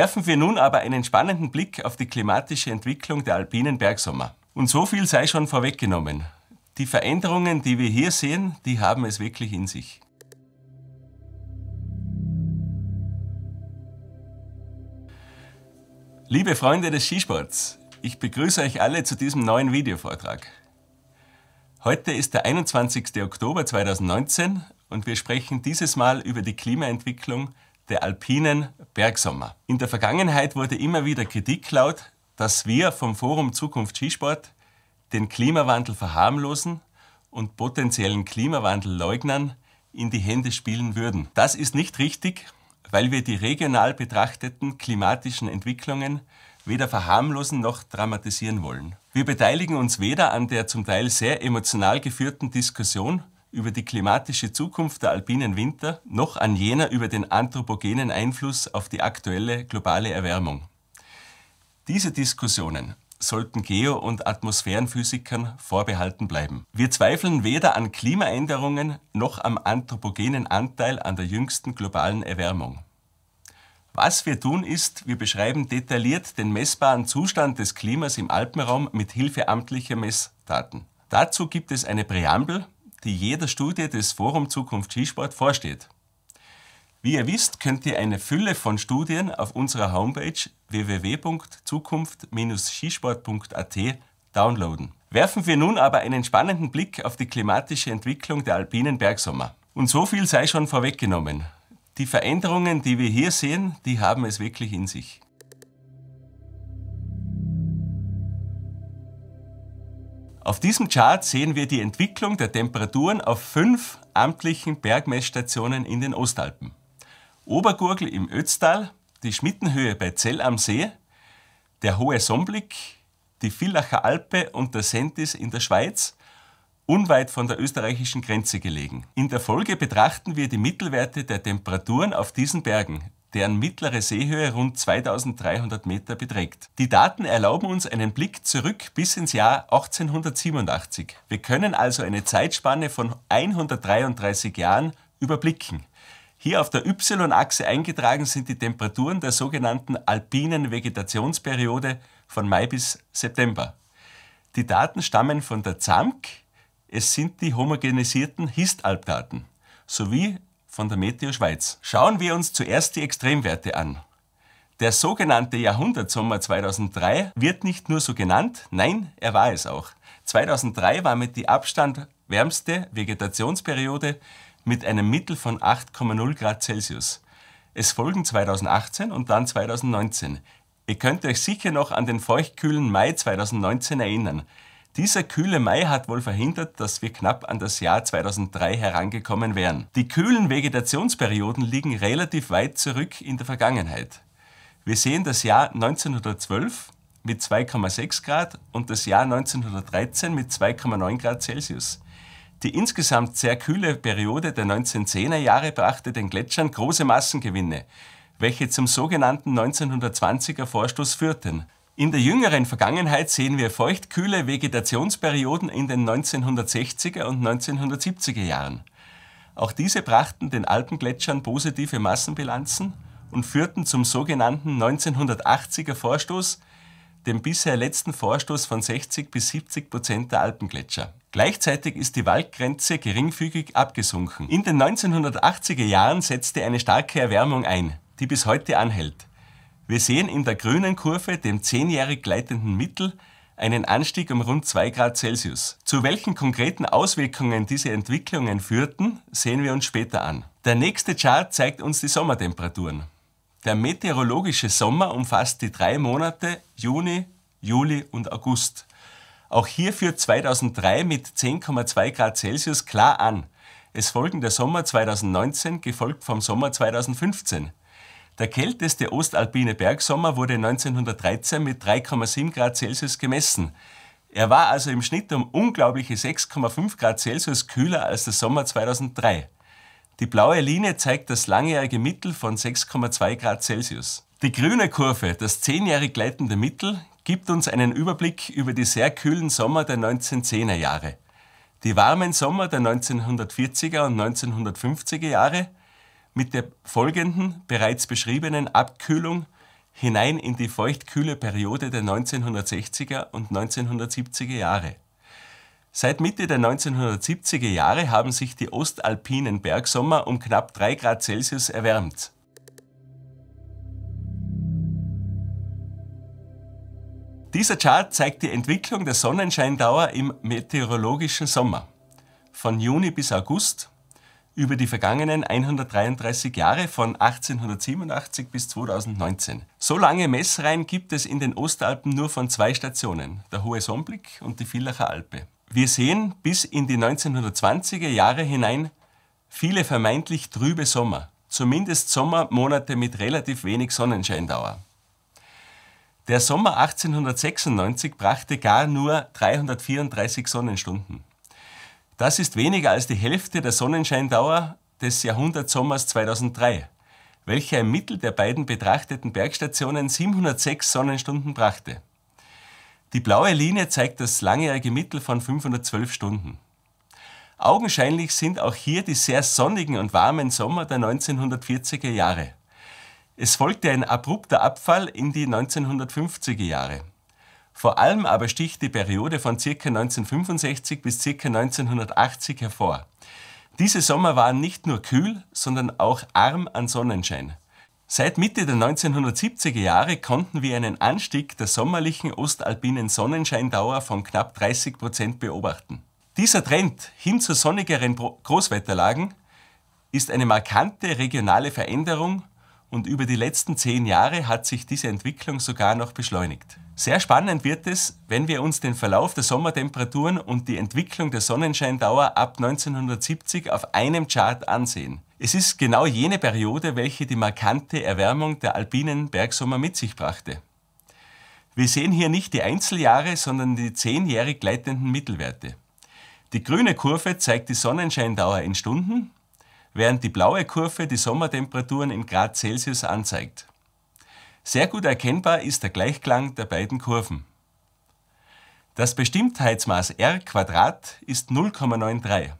Werfen wir nun aber einen spannenden Blick auf die klimatische Entwicklung der alpinen Bergsommer. Und so viel sei schon vorweggenommen. Die Veränderungen, die wir hier sehen, die haben es wirklich in sich. Liebe Freunde des Skisports, ich begrüße euch alle zu diesem neuen Videovortrag. Heute ist der 21. Oktober 2019 und wir sprechen dieses Mal über die Klimaentwicklung der alpinen Bergsommer. In der Vergangenheit wurde immer wieder Kritik laut, dass wir vom Forum Zukunft Skisport den Klimawandel verharmlosen und potenziellen Klimawandelleugnern in die Hände spielen würden. Das ist nicht richtig, weil wir die regional betrachteten klimatischen Entwicklungen weder verharmlosen noch dramatisieren wollen. Wir beteiligen uns weder an der zum Teil sehr emotional geführten Diskussion über die klimatische Zukunft der alpinen Winter noch an jener über den anthropogenen Einfluss auf die aktuelle globale Erwärmung. Diese Diskussionen sollten Geo- und Atmosphärenphysikern vorbehalten bleiben. Wir zweifeln weder an Klimaänderungen noch am anthropogenen Anteil an der jüngsten globalen Erwärmung. Was wir tun ist, wir beschreiben detailliert den messbaren Zustand des Klimas im Alpenraum mit Hilfe amtlicher Messdaten. Dazu gibt es eine Präambel, die jeder Studie des Forum Zukunft Skisport vorsteht. Wie ihr wisst, könnt ihr eine Fülle von Studien auf unserer Homepage www.zukunft-skisport.at downloaden. Werfen wir nun aber einen spannenden Blick auf die klimatische Entwicklung der alpinen Bergsommer. Und so viel sei schon vorweggenommen. Die Veränderungen, die wir hier sehen, die haben es wirklich in sich. Auf diesem Chart sehen wir die Entwicklung der Temperaturen auf fünf amtlichen Bergmessstationen in den Ostalpen. Obergurgel im Ötztal, die Schmittenhöhe bei Zell am See, der Hohe Somblick, die Villacher Alpe und der Sentis in der Schweiz, unweit von der österreichischen Grenze gelegen. In der Folge betrachten wir die Mittelwerte der Temperaturen auf diesen Bergen, deren mittlere Seehöhe rund 2300 Meter beträgt. Die Daten erlauben uns einen Blick zurück bis ins Jahr 1887. Wir können also eine Zeitspanne von 133 Jahren überblicken. Hier auf der Y-Achse eingetragen sind die Temperaturen der sogenannten alpinen Vegetationsperiode von Mai bis September. Die Daten stammen von der ZAMK, es sind die homogenisierten Histalp-Daten sowie von der Meteo Schweiz. Schauen wir uns zuerst die Extremwerte an. Der sogenannte Jahrhundertsommer 2003 wird nicht nur so genannt, nein, er war es auch. 2003 war mit die Abstand wärmste Vegetationsperiode mit einem Mittel von 8,0 Grad Celsius. Es folgen 2018 und dann 2019. Ihr könnt euch sicher noch an den feuchtkühlen Mai 2019 erinnern. Dieser kühle Mai hat wohl verhindert, dass wir knapp an das Jahr 2003 herangekommen wären. Die kühlen Vegetationsperioden liegen relativ weit zurück in der Vergangenheit. Wir sehen das Jahr 1912 mit 2,6 Grad und das Jahr 1913 mit 2,9 Grad Celsius. Die insgesamt sehr kühle Periode der 1910er Jahre brachte den Gletschern große Massengewinne, welche zum sogenannten 1920er Vorstoß führten. In der jüngeren Vergangenheit sehen wir feuchtkühle Vegetationsperioden in den 1960er und 1970er Jahren. Auch diese brachten den Alpengletschern positive Massenbilanzen und führten zum sogenannten 1980er Vorstoß, dem bisher letzten Vorstoß von 60 bis 70 Prozent der Alpengletscher. Gleichzeitig ist die Waldgrenze geringfügig abgesunken. In den 1980er Jahren setzte eine starke Erwärmung ein, die bis heute anhält. Wir sehen in der grünen Kurve, dem zehnjährig gleitenden Mittel, einen Anstieg um rund 2 Grad Celsius. Zu welchen konkreten Auswirkungen diese Entwicklungen führten, sehen wir uns später an. Der nächste Chart zeigt uns die Sommertemperaturen. Der meteorologische Sommer umfasst die drei Monate Juni, Juli und August. Auch hier führt 2003 mit 10,2 Grad Celsius klar an. Es folgen der Sommer 2019, gefolgt vom Sommer 2015. Der kälteste ostalpine Bergsommer wurde 1913 mit 3,7 Grad Celsius gemessen. Er war also im Schnitt um unglaubliche 6,5 Grad Celsius kühler als der Sommer 2003. Die blaue Linie zeigt das langjährige Mittel von 6,2 Grad Celsius. Die grüne Kurve, das zehnjährig gleitende Mittel, gibt uns einen Überblick über die sehr kühlen Sommer der 1910er Jahre. Die warmen Sommer der 1940er und 1950er Jahre mit der folgenden, bereits beschriebenen Abkühlung hinein in die feuchtkühle Periode der 1960er und 1970er Jahre. Seit Mitte der 1970er Jahre haben sich die ostalpinen Bergsommer um knapp 3 Grad Celsius erwärmt. Dieser Chart zeigt die Entwicklung der Sonnenscheindauer im meteorologischen Sommer. Von Juni bis August über die vergangenen 133 Jahre von 1887 bis 2019. So lange Messreihen gibt es in den Ostalpen nur von zwei Stationen, der Hohe Sonnblick und die Villacher Alpe. Wir sehen bis in die 1920er Jahre hinein viele vermeintlich trübe Sommer, zumindest Sommermonate mit relativ wenig Sonnenscheindauer. Der Sommer 1896 brachte gar nur 334 Sonnenstunden. Das ist weniger als die Hälfte der Sonnenscheindauer des Jahrhundertsommers 2003, welcher im Mittel der beiden betrachteten Bergstationen 706 Sonnenstunden brachte. Die blaue Linie zeigt das langjährige Mittel von 512 Stunden. Augenscheinlich sind auch hier die sehr sonnigen und warmen Sommer der 1940er Jahre. Es folgte ein abrupter Abfall in die 1950er Jahre. Vor allem aber sticht die Periode von ca. 1965 bis ca. 1980 hervor. Diese Sommer waren nicht nur kühl, sondern auch arm an Sonnenschein. Seit Mitte der 1970er Jahre konnten wir einen Anstieg der sommerlichen ostalpinen Sonnenscheindauer von knapp 30 Prozent beobachten. Dieser Trend hin zu sonnigeren Großwetterlagen ist eine markante regionale Veränderung und über die letzten zehn Jahre hat sich diese Entwicklung sogar noch beschleunigt. Sehr spannend wird es, wenn wir uns den Verlauf der Sommertemperaturen und die Entwicklung der Sonnenscheindauer ab 1970 auf einem Chart ansehen. Es ist genau jene Periode, welche die markante Erwärmung der alpinen Bergsommer mit sich brachte. Wir sehen hier nicht die Einzeljahre, sondern die zehnjährig gleitenden Mittelwerte. Die grüne Kurve zeigt die Sonnenscheindauer in Stunden während die blaue Kurve die Sommertemperaturen in Grad Celsius anzeigt. Sehr gut erkennbar ist der Gleichklang der beiden Kurven. Das Bestimmtheitsmaß R ist 0,93.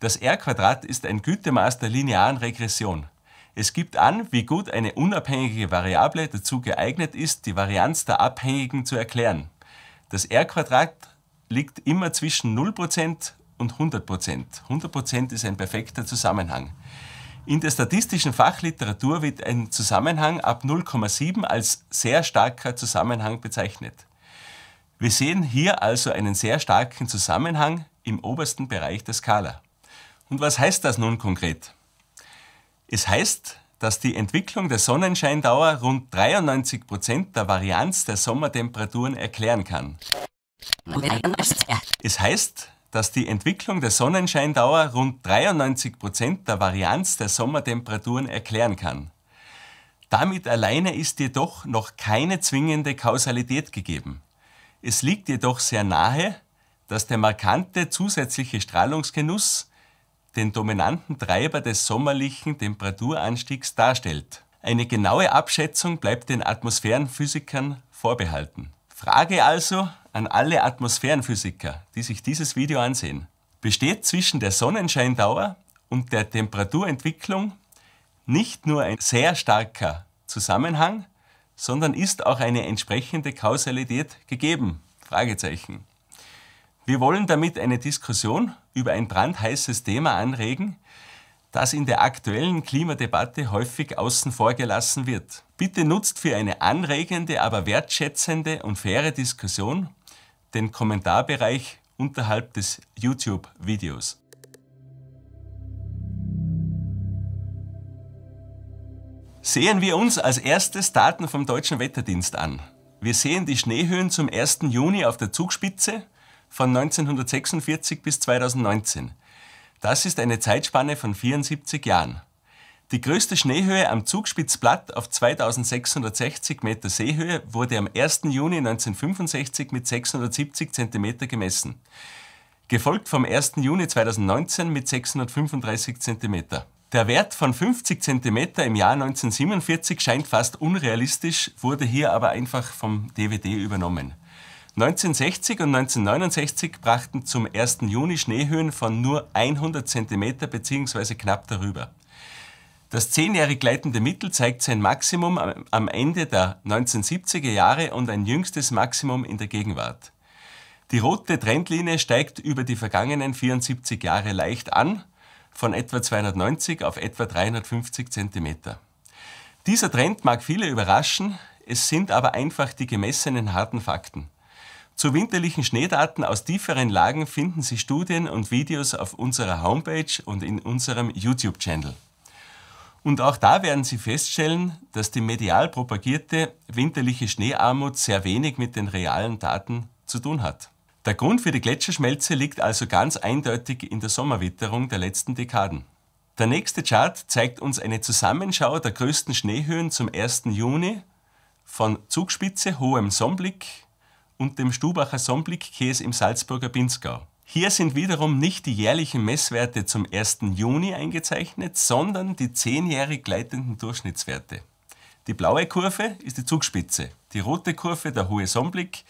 Das R ist ein Gütemaß der linearen Regression. Es gibt an, wie gut eine unabhängige Variable dazu geeignet ist, die Varianz der Abhängigen zu erklären. Das R liegt immer zwischen 0% und 100 Prozent. 100 Prozent ist ein perfekter Zusammenhang. In der statistischen Fachliteratur wird ein Zusammenhang ab 0,7 als sehr starker Zusammenhang bezeichnet. Wir sehen hier also einen sehr starken Zusammenhang im obersten Bereich der Skala. Und was heißt das nun konkret? Es heißt, dass die Entwicklung der Sonnenscheindauer rund 93% Prozent der Varianz der Sommertemperaturen erklären kann. Es heißt, dass die Entwicklung der Sonnenscheindauer rund 93 Prozent der Varianz der Sommertemperaturen erklären kann. Damit alleine ist jedoch noch keine zwingende Kausalität gegeben. Es liegt jedoch sehr nahe, dass der markante zusätzliche Strahlungsgenuss den dominanten Treiber des sommerlichen Temperaturanstiegs darstellt. Eine genaue Abschätzung bleibt den Atmosphärenphysikern vorbehalten. Frage also, an alle Atmosphärenphysiker, die sich dieses Video ansehen, besteht zwischen der Sonnenscheindauer und der Temperaturentwicklung nicht nur ein sehr starker Zusammenhang, sondern ist auch eine entsprechende Kausalität gegeben? Fragezeichen. Wir wollen damit eine Diskussion über ein brandheißes Thema anregen, das in der aktuellen Klimadebatte häufig außen vor gelassen wird. Bitte nutzt für eine anregende, aber wertschätzende und faire Diskussion den Kommentarbereich unterhalb des YouTube-Videos. Sehen wir uns als erstes Daten vom Deutschen Wetterdienst an. Wir sehen die Schneehöhen zum 1. Juni auf der Zugspitze von 1946 bis 2019. Das ist eine Zeitspanne von 74 Jahren. Die größte Schneehöhe am Zugspitzplatt auf 2660 Meter Seehöhe wurde am 1. Juni 1965 mit 670 cm gemessen, gefolgt vom 1. Juni 2019 mit 635 cm. Der Wert von 50 cm im Jahr 1947 scheint fast unrealistisch, wurde hier aber einfach vom DVD übernommen. 1960 und 1969 brachten zum 1. Juni Schneehöhen von nur 100 cm bzw. knapp darüber. Das zehnjährig gleitende Mittel zeigt sein Maximum am Ende der 1970er Jahre und ein jüngstes Maximum in der Gegenwart. Die rote Trendlinie steigt über die vergangenen 74 Jahre leicht an, von etwa 290 auf etwa 350 cm. Dieser Trend mag viele überraschen, es sind aber einfach die gemessenen harten Fakten. Zu winterlichen Schneedaten aus tieferen Lagen finden Sie Studien und Videos auf unserer Homepage und in unserem YouTube-Channel. Und auch da werden Sie feststellen, dass die medial propagierte winterliche Schneearmut sehr wenig mit den realen Daten zu tun hat. Der Grund für die Gletscherschmelze liegt also ganz eindeutig in der Sommerwitterung der letzten Dekaden. Der nächste Chart zeigt uns eine Zusammenschau der größten Schneehöhen zum 1. Juni von Zugspitze, hohem Sonnenblick und dem Stubacher Sonnenblickkäse im Salzburger Pinzgau. Hier sind wiederum nicht die jährlichen Messwerte zum 1. Juni eingezeichnet, sondern die zehnjährig gleitenden Durchschnittswerte. Die blaue Kurve ist die Zugspitze, die rote Kurve der hohe Sonnenblick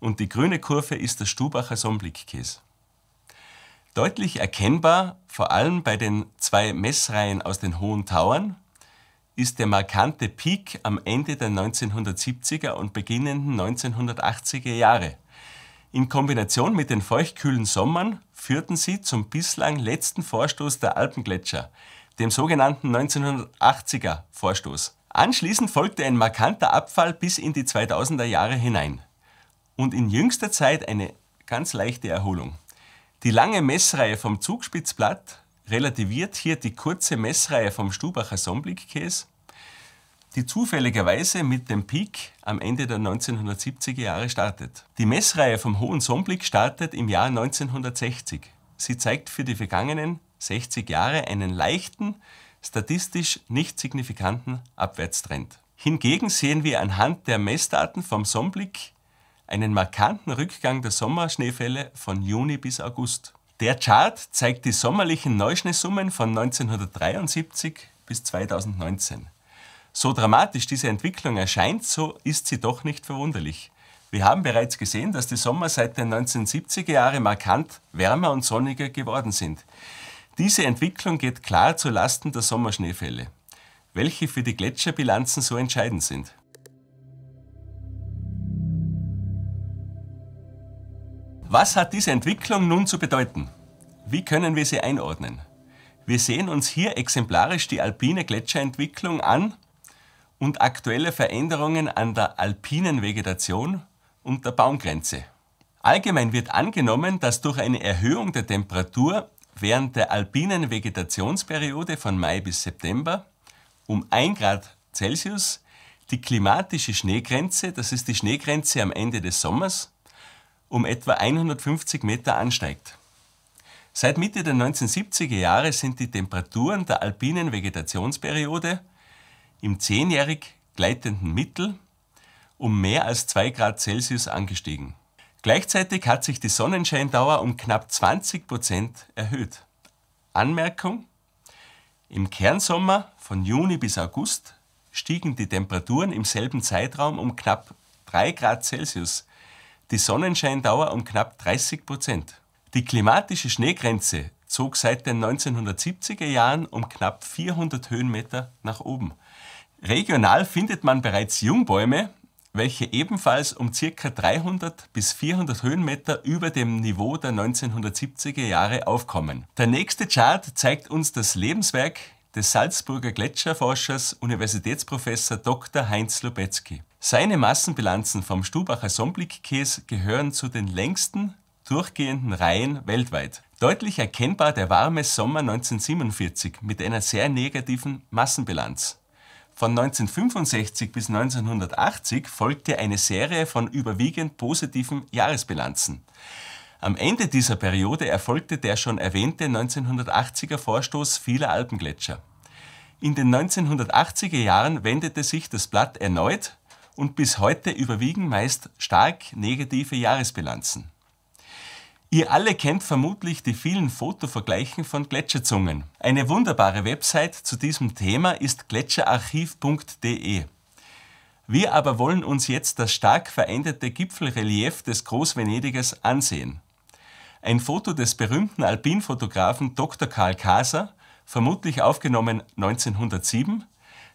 und die grüne Kurve ist der Stubacher Sonnenblickkäse. Deutlich erkennbar, vor allem bei den zwei Messreihen aus den Hohen Tauern, ist der markante Peak am Ende der 1970er und beginnenden 1980er Jahre. In Kombination mit den feuchtkühlen Sommern führten sie zum bislang letzten Vorstoß der Alpengletscher, dem sogenannten 1980er Vorstoß. Anschließend folgte ein markanter Abfall bis in die 2000er Jahre hinein und in jüngster Zeit eine ganz leichte Erholung. Die lange Messreihe vom Zugspitzblatt relativiert hier die kurze Messreihe vom Stubacher Somblickkäse die zufälligerweise mit dem Peak am Ende der 1970er Jahre startet. Die Messreihe vom Hohen Sonnenblick startet im Jahr 1960. Sie zeigt für die vergangenen 60 Jahre einen leichten, statistisch nicht signifikanten Abwärtstrend. Hingegen sehen wir anhand der Messdaten vom Sonnenblick einen markanten Rückgang der Sommerschneefälle von Juni bis August. Der Chart zeigt die sommerlichen Neuschneesummen von 1973 bis 2019. So dramatisch diese Entwicklung erscheint, so ist sie doch nicht verwunderlich. Wir haben bereits gesehen, dass die Sommer seit den 1970er Jahren markant wärmer und sonniger geworden sind. Diese Entwicklung geht klar zu Lasten der Sommerschneefälle, welche für die Gletscherbilanzen so entscheidend sind. Was hat diese Entwicklung nun zu bedeuten? Wie können wir sie einordnen? Wir sehen uns hier exemplarisch die alpine Gletscherentwicklung an und aktuelle Veränderungen an der alpinen Vegetation und der Baumgrenze. Allgemein wird angenommen, dass durch eine Erhöhung der Temperatur während der alpinen Vegetationsperiode von Mai bis September um 1 Grad Celsius die klimatische Schneegrenze, das ist die Schneegrenze am Ende des Sommers, um etwa 150 Meter ansteigt. Seit Mitte der 1970er Jahre sind die Temperaturen der alpinen Vegetationsperiode im zehnjährig gleitenden Mittel um mehr als 2 Grad Celsius angestiegen. Gleichzeitig hat sich die Sonnenscheindauer um knapp 20 Prozent erhöht. Anmerkung: Im Kernsommer von Juni bis August stiegen die Temperaturen im selben Zeitraum um knapp 3 Grad Celsius, die Sonnenscheindauer um knapp 30 Prozent. Die klimatische Schneegrenze zog seit den 1970er Jahren um knapp 400 Höhenmeter nach oben. Regional findet man bereits Jungbäume, welche ebenfalls um ca. 300 bis 400 Höhenmeter über dem Niveau der 1970er Jahre aufkommen. Der nächste Chart zeigt uns das Lebenswerk des Salzburger Gletscherforschers Universitätsprofessor Dr. Heinz Lubetzky. Seine Massenbilanzen vom Stubacher Somblickkäse gehören zu den längsten durchgehenden Reihen weltweit. Deutlich erkennbar der warme Sommer 1947 mit einer sehr negativen Massenbilanz. Von 1965 bis 1980 folgte eine Serie von überwiegend positiven Jahresbilanzen. Am Ende dieser Periode erfolgte der schon erwähnte 1980er Vorstoß vieler Alpengletscher. In den 1980er Jahren wendete sich das Blatt erneut und bis heute überwiegen meist stark negative Jahresbilanzen. Ihr alle kennt vermutlich die vielen Fotovergleichen von Gletscherzungen. Eine wunderbare Website zu diesem Thema ist gletscherarchiv.de. Wir aber wollen uns jetzt das stark veränderte Gipfelrelief des Großvenediges ansehen. Ein Foto des berühmten Alpinfotografen Dr. Karl Kaser, vermutlich aufgenommen 1907,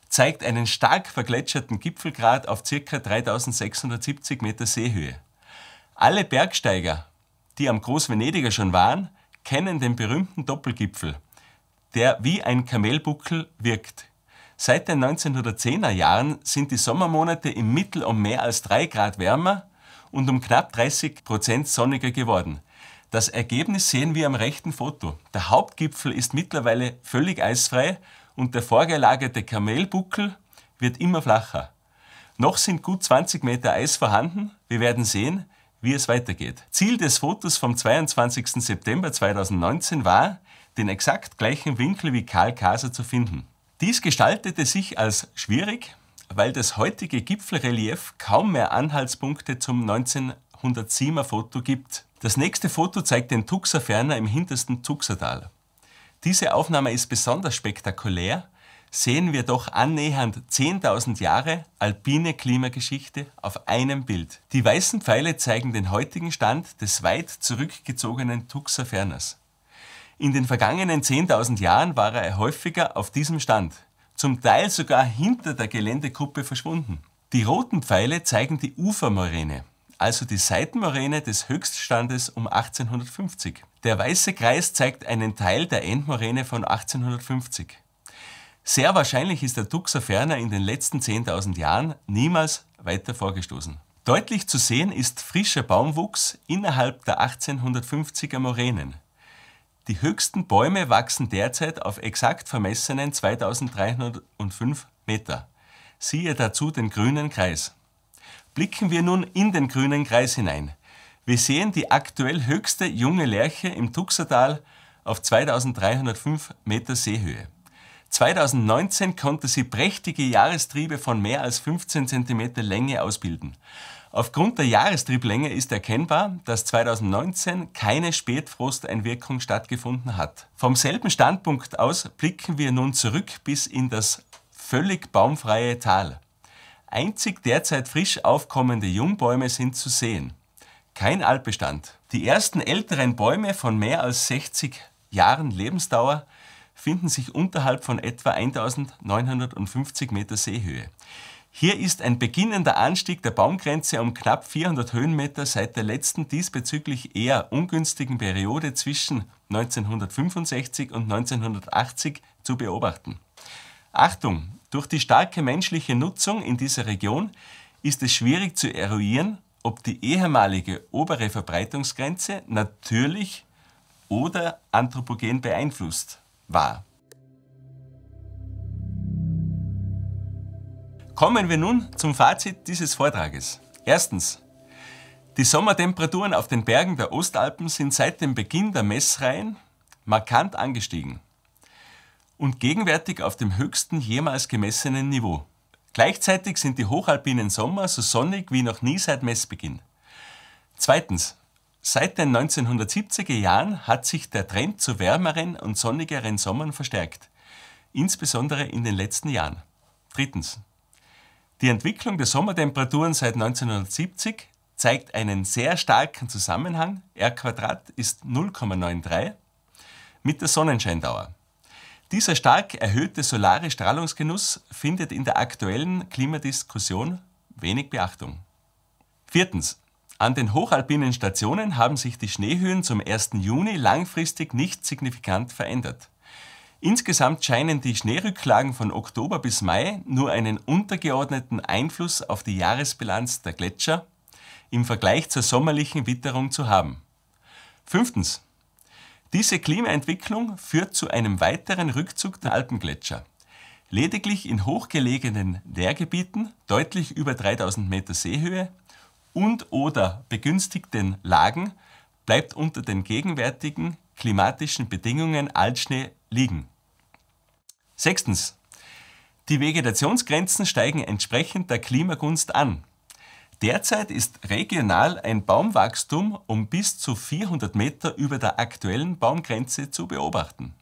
zeigt einen stark vergletscherten Gipfelgrad auf ca. 3670 Meter Seehöhe. Alle Bergsteiger, die am Großvenediger schon waren, kennen den berühmten Doppelgipfel, der wie ein Kamelbuckel wirkt. Seit den 1910er Jahren sind die Sommermonate im Mittel um mehr als drei Grad wärmer und um knapp 30 Prozent sonniger geworden. Das Ergebnis sehen wir am rechten Foto. Der Hauptgipfel ist mittlerweile völlig eisfrei und der vorgelagerte Kamelbuckel wird immer flacher. Noch sind gut 20 Meter Eis vorhanden. Wir werden sehen, wie es weitergeht. Ziel des Fotos vom 22. September 2019 war, den exakt gleichen Winkel wie Karl Kaser zu finden. Dies gestaltete sich als schwierig, weil das heutige Gipfelrelief kaum mehr Anhaltspunkte zum 1907er Foto gibt. Das nächste Foto zeigt den Tuxerferner im hintersten Tuxertal. Diese Aufnahme ist besonders spektakulär, sehen wir doch annähernd 10.000 Jahre alpine Klimageschichte auf einem Bild. Die weißen Pfeile zeigen den heutigen Stand des weit zurückgezogenen Tuxer Ferners. In den vergangenen 10.000 Jahren war er häufiger auf diesem Stand, zum Teil sogar hinter der Geländekuppe verschwunden. Die roten Pfeile zeigen die Ufermoräne, also die Seitenmoräne des Höchststandes um 1850. Der weiße Kreis zeigt einen Teil der Endmoräne von 1850. Sehr wahrscheinlich ist der Tuxer ferner in den letzten 10.000 Jahren niemals weiter vorgestoßen. Deutlich zu sehen ist frischer Baumwuchs innerhalb der 1850er Moränen. Die höchsten Bäume wachsen derzeit auf exakt vermessenen 2305 Meter. Siehe dazu den grünen Kreis. Blicken wir nun in den grünen Kreis hinein. Wir sehen die aktuell höchste junge Lerche im Tuxertal auf 2305 Meter Seehöhe. 2019 konnte sie prächtige Jahrestriebe von mehr als 15 cm Länge ausbilden. Aufgrund der Jahrestrieblänge ist erkennbar, dass 2019 keine Spätfrosteinwirkung stattgefunden hat. Vom selben Standpunkt aus blicken wir nun zurück bis in das völlig baumfreie Tal. Einzig derzeit frisch aufkommende Jungbäume sind zu sehen. Kein Altbestand. Die ersten älteren Bäume von mehr als 60 Jahren Lebensdauer finden sich unterhalb von etwa 1950 Meter Seehöhe. Hier ist ein beginnender Anstieg der Baumgrenze um knapp 400 Höhenmeter seit der letzten diesbezüglich eher ungünstigen Periode zwischen 1965 und 1980 zu beobachten. Achtung, durch die starke menschliche Nutzung in dieser Region ist es schwierig zu eruieren, ob die ehemalige obere Verbreitungsgrenze natürlich oder anthropogen beeinflusst war. Kommen wir nun zum Fazit dieses Vortrages. Erstens. Die Sommertemperaturen auf den Bergen der Ostalpen sind seit dem Beginn der Messreihen markant angestiegen und gegenwärtig auf dem höchsten jemals gemessenen Niveau. Gleichzeitig sind die hochalpinen Sommer so sonnig wie noch nie seit Messbeginn. Zweitens. Seit den 1970er Jahren hat sich der Trend zu wärmeren und sonnigeren Sommern verstärkt, insbesondere in den letzten Jahren. Drittens. Die Entwicklung der Sommertemperaturen seit 1970 zeigt einen sehr starken Zusammenhang, R R² ist 0,93, mit der Sonnenscheindauer. Dieser stark erhöhte solare Strahlungsgenuss findet in der aktuellen Klimadiskussion wenig Beachtung. Viertens. An den hochalpinen Stationen haben sich die Schneehöhen zum 1. Juni langfristig nicht signifikant verändert. Insgesamt scheinen die Schneerücklagen von Oktober bis Mai nur einen untergeordneten Einfluss auf die Jahresbilanz der Gletscher im Vergleich zur sommerlichen Witterung zu haben. Fünftens. Diese Klimaentwicklung führt zu einem weiteren Rückzug der Alpengletscher. Lediglich in hochgelegenen Lehrgebieten, deutlich über 3000 Meter Seehöhe, und oder begünstigten Lagen bleibt unter den gegenwärtigen klimatischen Bedingungen Altschnee liegen. Sechstens. Die Vegetationsgrenzen steigen entsprechend der Klimagunst an. Derzeit ist regional ein Baumwachstum um bis zu 400 Meter über der aktuellen Baumgrenze zu beobachten.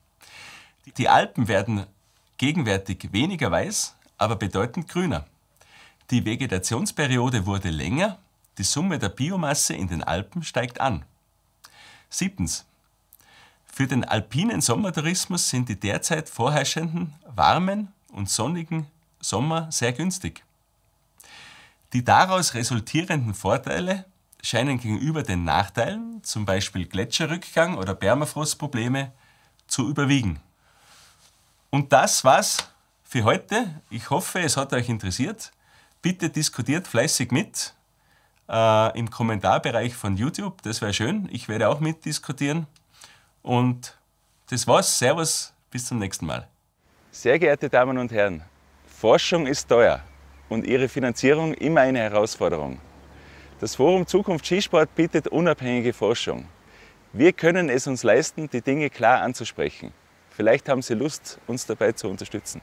Die Alpen werden gegenwärtig weniger weiß, aber bedeutend grüner. Die Vegetationsperiode wurde länger die Summe der Biomasse in den Alpen steigt an. Siebtens. Für den alpinen Sommertourismus sind die derzeit vorherrschenden warmen und sonnigen Sommer sehr günstig. Die daraus resultierenden Vorteile scheinen gegenüber den Nachteilen, zum Beispiel Gletscherrückgang oder Permafrostprobleme, zu überwiegen. Und das war's für heute. Ich hoffe, es hat euch interessiert. Bitte diskutiert fleißig mit äh, im Kommentarbereich von YouTube. Das wäre schön. Ich werde auch mitdiskutieren. Und das war's. Servus, bis zum nächsten Mal. Sehr geehrte Damen und Herren, Forschung ist teuer und ihre Finanzierung immer eine Herausforderung. Das Forum Zukunft Skisport bietet unabhängige Forschung. Wir können es uns leisten, die Dinge klar anzusprechen. Vielleicht haben Sie Lust, uns dabei zu unterstützen.